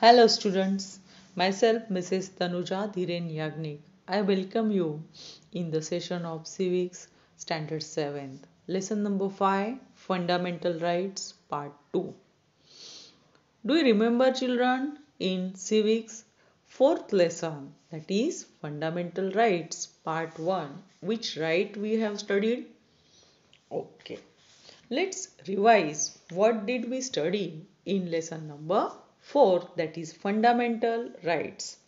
Hello students, myself Mrs. Tanuja Dhiren Yagnik. I welcome you in the session of Civics Standard 7th. Lesson number 5 Fundamental Rights Part 2. Do you remember children in Civics 4th lesson that is Fundamental Rights Part 1 which right we have studied? Okay. Let's revise what did we study in lesson number Four that is fundamental rights.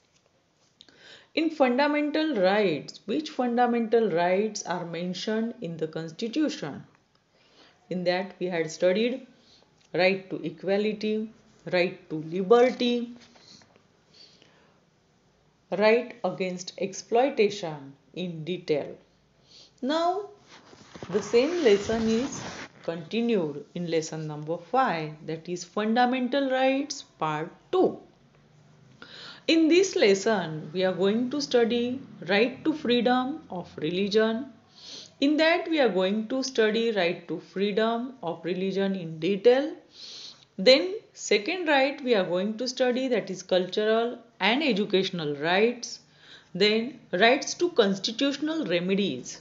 In fundamental rights, which fundamental rights are mentioned in the Constitution? In that we had studied right to equality, right to liberty, right against exploitation in detail. Now the same lesson is continued in lesson number 5 that is fundamental rights part 2. In this lesson we are going to study right to freedom of religion. In that we are going to study right to freedom of religion in detail. Then second right we are going to study that is cultural and educational rights. Then rights to constitutional remedies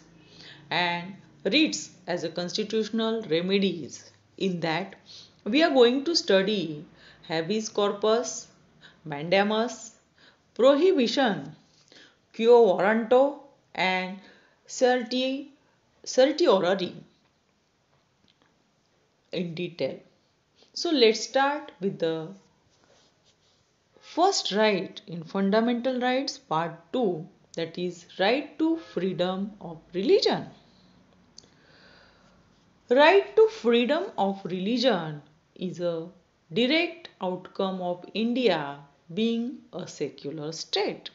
and reads as a constitutional remedies in that we are going to study habeas corpus, mandamus, prohibition, quo warranto and certi, certiorari in detail. So let's start with the first right in fundamental rights part 2 that is right to freedom of religion. Right to freedom of religion is a direct outcome of India being a secular state.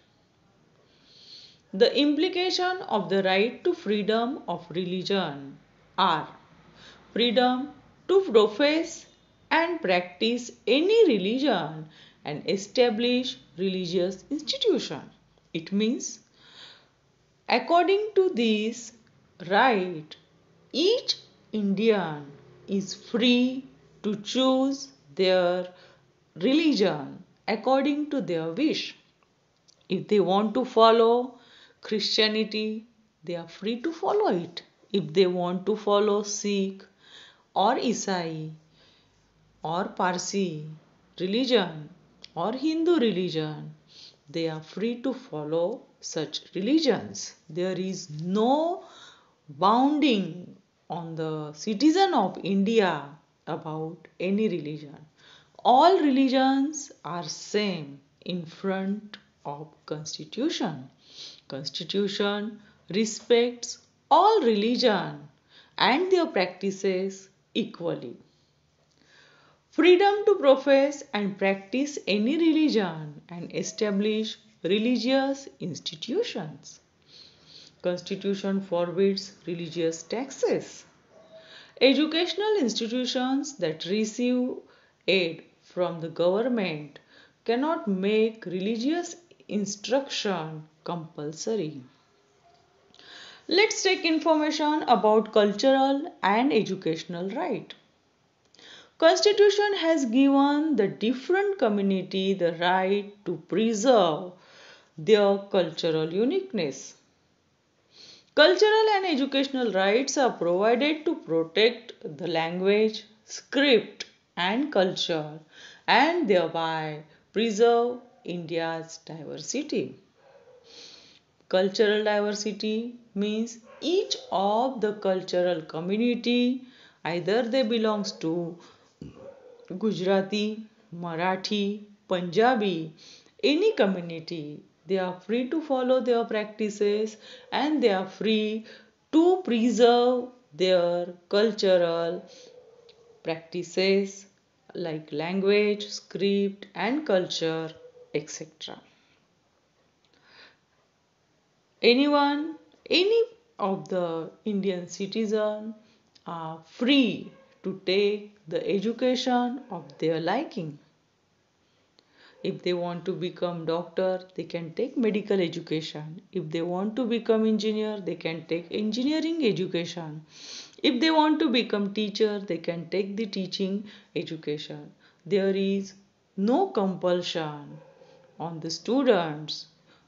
The implication of the right to freedom of religion are freedom to profess and practice any religion and establish religious institution. It means according to this right each Indian is free to choose their religion according to their wish. If they want to follow Christianity, they are free to follow it. If they want to follow Sikh or Isai or Parsi religion or Hindu religion, they are free to follow such religions. There is no bounding on the citizen of India about any religion. All religions are same in front of constitution. Constitution respects all religion and their practices equally. Freedom to profess and practice any religion and establish religious institutions. Constitution forbids religious taxes. Educational institutions that receive aid from the government cannot make religious instruction compulsory. Let's take information about cultural and educational right. Constitution has given the different community the right to preserve their cultural uniqueness. Cultural and educational rights are provided to protect the language, script, and culture and thereby preserve India's diversity. Cultural diversity means each of the cultural community either they belongs to Gujarati, Marathi, Punjabi, any community they are free to follow their practices and they are free to preserve their cultural practices like language, script, and culture, etc. Anyone, any of the Indian citizen are free to take the education of their liking if they want to become doctor they can take medical education if they want to become engineer they can take engineering education if they want to become teacher they can take the teaching education there is no compulsion on the students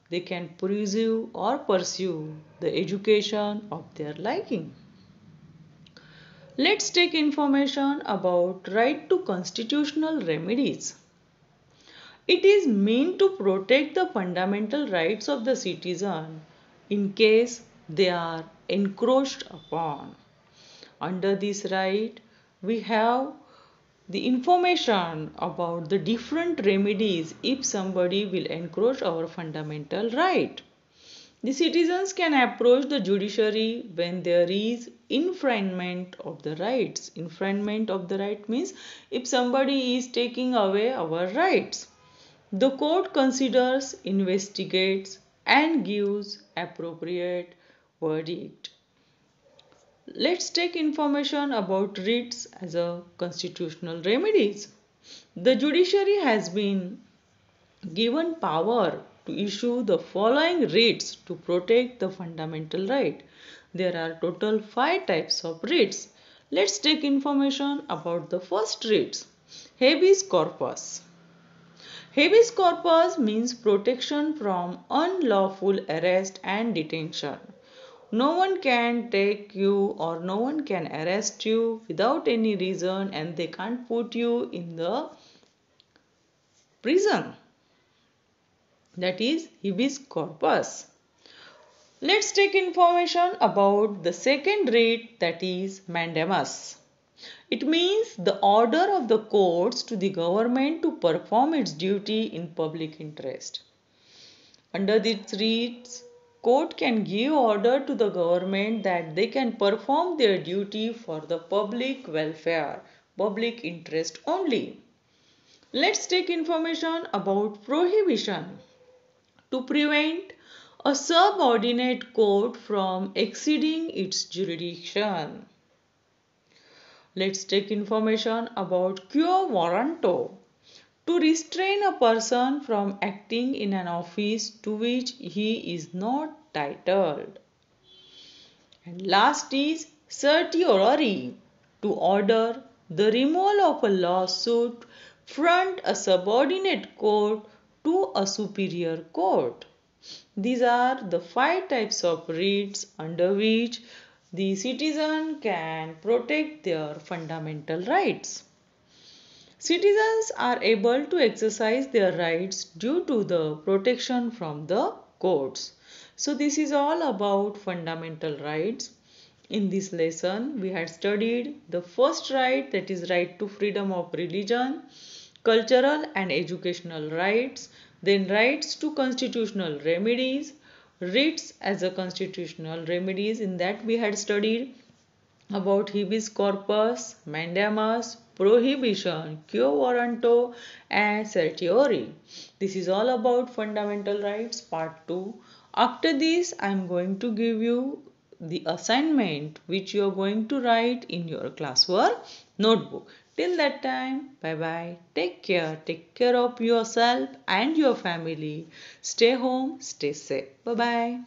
they can pursue or pursue the education of their liking let's take information about right to constitutional remedies it is meant to protect the fundamental rights of the citizen in case they are encroached upon. Under this right, we have the information about the different remedies if somebody will encroach our fundamental right. The citizens can approach the judiciary when there is infringement of the rights. Infringement of the right means if somebody is taking away our rights the court considers, investigates, and gives appropriate verdict. Let's take information about writs as a constitutional remedies. The judiciary has been given power to issue the following writs to protect the fundamental right. There are total five types of writs. Let's take information about the first writs. Habeas corpus. Habeas corpus means protection from unlawful arrest and detention. No one can take you or no one can arrest you without any reason and they can't put you in the prison. That is habeas corpus. Let's take information about the second writ that is mandamus. It means the order of the courts to the government to perform its duty in public interest. Under these reads, court can give order to the government that they can perform their duty for the public welfare, public interest only. Let's take information about prohibition. To prevent a subordinate court from exceeding its jurisdiction. Let's take information about quo warranto. To restrain a person from acting in an office to which he is not titled. And last is certiorari. To order the removal of a lawsuit front a subordinate court to a superior court. These are the five types of writs under which the citizen can protect their fundamental rights. Citizens are able to exercise their rights due to the protection from the courts. So this is all about fundamental rights. In this lesson, we had studied the first right that is right to freedom of religion, cultural and educational rights, then rights to constitutional remedies, writs as a constitutional remedies in that we had studied about habeas corpus, mandamus, prohibition, quo warranto and certiori. This is all about fundamental rights part 2. After this I am going to give you the assignment which you are going to write in your classwork notebook. Till that time, bye bye. Take care. Take care of yourself and your family. Stay home. Stay safe. Bye bye.